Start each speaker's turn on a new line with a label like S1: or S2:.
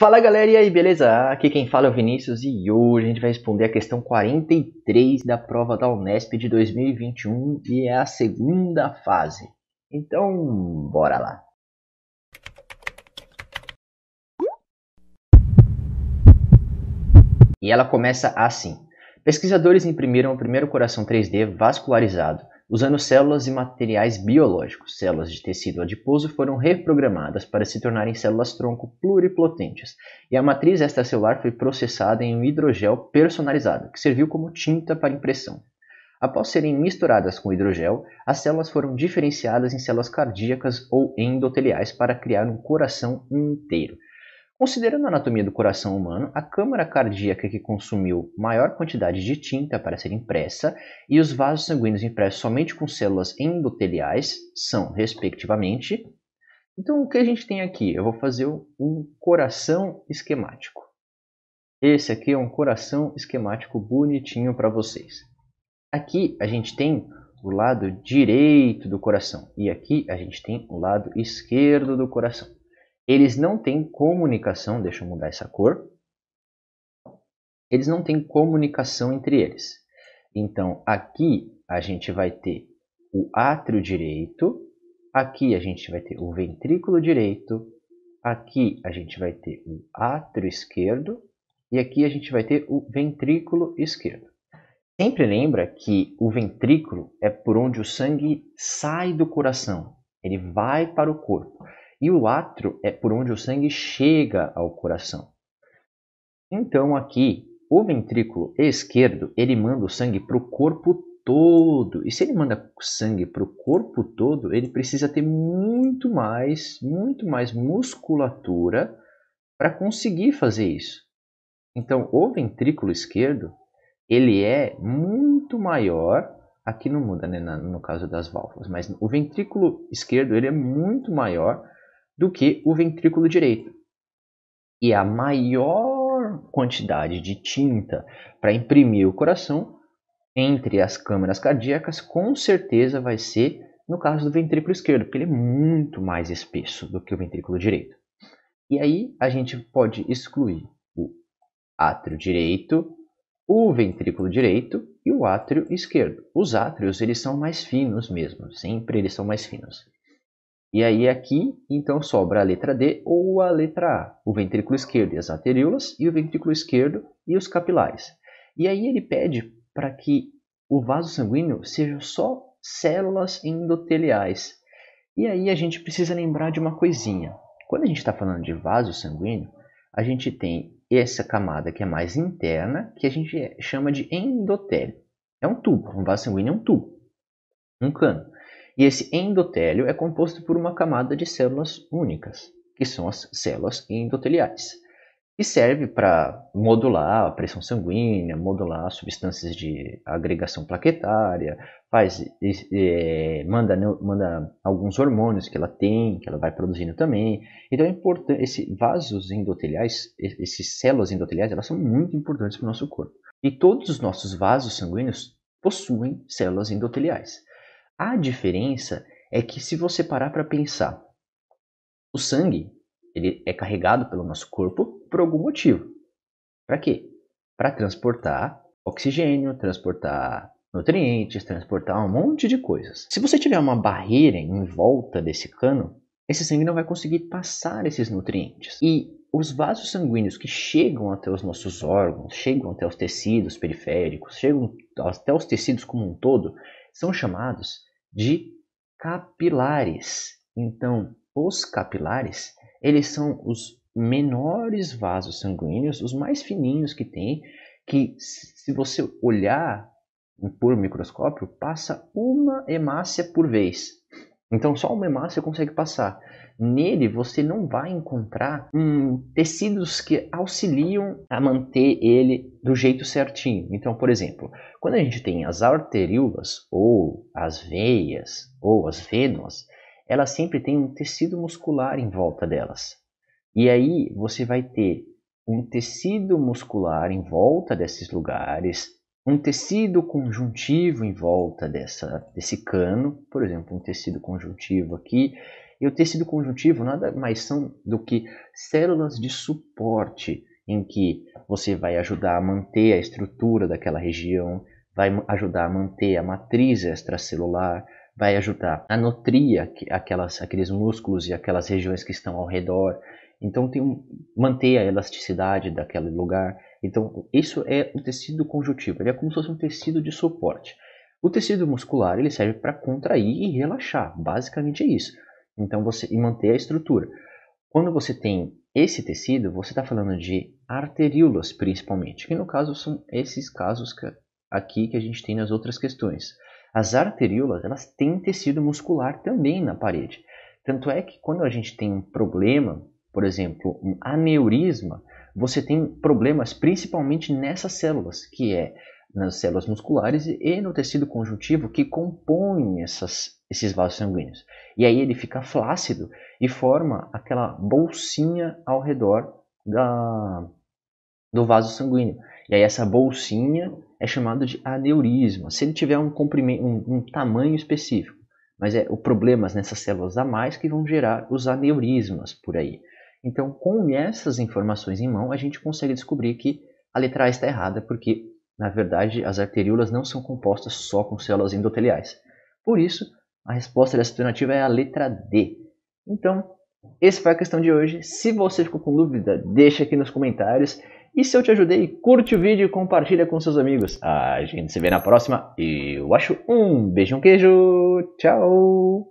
S1: Fala galera, e aí, beleza? Aqui quem fala é o Vinícius e hoje a gente vai responder a questão 43 da prova da Unesp de 2021 e é a segunda fase. Então, bora lá! E ela começa assim: Pesquisadores imprimiram o primeiro coração 3D vascularizado usando células e materiais biológicos. Células de tecido adiposo foram reprogramadas para se tornarem células-tronco pluripotentes, e a matriz extracelular foi processada em um hidrogel personalizado, que serviu como tinta para impressão. Após serem misturadas com hidrogel, as células foram diferenciadas em células cardíacas ou endoteliais para criar um coração inteiro. Considerando a anatomia do coração humano, a câmara cardíaca que consumiu maior quantidade de tinta para ser impressa e os vasos sanguíneos impressos somente com células endoteliais são, respectivamente. Então, o que a gente tem aqui? Eu vou fazer um coração esquemático. Esse aqui é um coração esquemático bonitinho para vocês. Aqui a gente tem o lado direito do coração e aqui a gente tem o lado esquerdo do coração. Eles não têm comunicação, deixa eu mudar essa cor. Eles não têm comunicação entre eles. Então, aqui a gente vai ter o átrio direito, aqui a gente vai ter o ventrículo direito, aqui a gente vai ter o átrio esquerdo e aqui a gente vai ter o ventrículo esquerdo. Sempre lembra que o ventrículo é por onde o sangue sai do coração, ele vai para o corpo. E o átrio é por onde o sangue chega ao coração. Então aqui, o ventrículo esquerdo, ele manda o sangue para o corpo todo. E se ele manda sangue para o corpo todo, ele precisa ter muito mais, muito mais musculatura para conseguir fazer isso. Então, o ventrículo esquerdo, ele é muito maior, aqui não muda né, no caso das válvulas, mas o ventrículo esquerdo ele é muito maior do que o ventrículo direito. E a maior quantidade de tinta para imprimir o coração entre as câmaras cardíacas, com certeza vai ser no caso do ventrículo esquerdo, porque ele é muito mais espesso do que o ventrículo direito. E aí a gente pode excluir o átrio direito, o ventrículo direito e o átrio esquerdo. Os átrios eles são mais finos mesmo, sempre eles são mais finos. E aí aqui, então, sobra a letra D ou a letra A, o ventrículo esquerdo e as arteríolas, e o ventrículo esquerdo e os capilares. E aí ele pede para que o vaso sanguíneo seja só células endoteliais. E aí a gente precisa lembrar de uma coisinha. Quando a gente está falando de vaso sanguíneo, a gente tem essa camada que é mais interna, que a gente chama de endotélio. É um tubo, um vaso sanguíneo é um tubo, um cano. E esse endotélio é composto por uma camada de células únicas, que são as células endoteliais, que serve para modular a pressão sanguínea, modular substâncias de agregação plaquetária, faz, é, manda, manda alguns hormônios que ela tem, que ela vai produzindo também. Então é importante, esses vasos endoteliais, essas células endoteliais, elas são muito importantes para o nosso corpo. E todos os nossos vasos sanguíneos possuem células endoteliais. A diferença é que se você parar para pensar, o sangue ele é carregado pelo nosso corpo por algum motivo. Para quê? Para transportar oxigênio, transportar nutrientes, transportar um monte de coisas. Se você tiver uma barreira em volta desse cano, esse sangue não vai conseguir passar esses nutrientes. E os vasos sanguíneos que chegam até os nossos órgãos, chegam até os tecidos periféricos, chegam até os tecidos como um todo, são chamados de capilares. Então, os capilares, eles são os menores vasos sanguíneos, os mais fininhos que tem, que se você olhar por microscópio, passa uma hemácia por vez. Então só o memácio consegue passar. Nele você não vai encontrar hum, tecidos que auxiliam a manter ele do jeito certinho. Então, por exemplo, quando a gente tem as arteríolas ou as veias ou as vênuas, elas sempre têm um tecido muscular em volta delas. E aí você vai ter um tecido muscular em volta desses lugares um tecido conjuntivo em volta dessa, desse cano, por exemplo, um tecido conjuntivo aqui, e o tecido conjuntivo nada mais são do que células de suporte em que você vai ajudar a manter a estrutura daquela região, vai ajudar a manter a matriz extracelular, vai ajudar a nutrir aquelas, aqueles músculos e aquelas regiões que estão ao redor. Então tem um, manter a elasticidade daquele lugar. Então isso é o tecido conjuntivo. Ele é como se fosse um tecido de suporte. O tecido muscular ele serve para contrair e relaxar. Basicamente é isso. Então você e manter a estrutura. Quando você tem esse tecido, você está falando de arteríolas principalmente, que no caso são esses casos que, aqui que a gente tem nas outras questões. As arteríolas elas têm tecido muscular também na parede. Tanto é que quando a gente tem um problema por exemplo, um aneurisma, você tem problemas principalmente nessas células, que é nas células musculares e no tecido conjuntivo que compõe essas, esses vasos sanguíneos. E aí ele fica flácido e forma aquela bolsinha ao redor da, do vaso sanguíneo. E aí essa bolsinha é chamada de aneurisma, se ele tiver um, um, um tamanho específico. Mas é o problemas nessas células a mais que vão gerar os aneurismas por aí. Então, com essas informações em mão, a gente consegue descobrir que a letra A está errada, porque, na verdade, as arteríolas não são compostas só com células endoteliais. Por isso, a resposta dessa alternativa é a letra D. Então, essa foi a questão de hoje. Se você ficou com dúvida, deixa aqui nos comentários. E se eu te ajudei, curte o vídeo e compartilha com seus amigos. A gente se vê na próxima. Eu acho um beijo, um queijo. Tchau!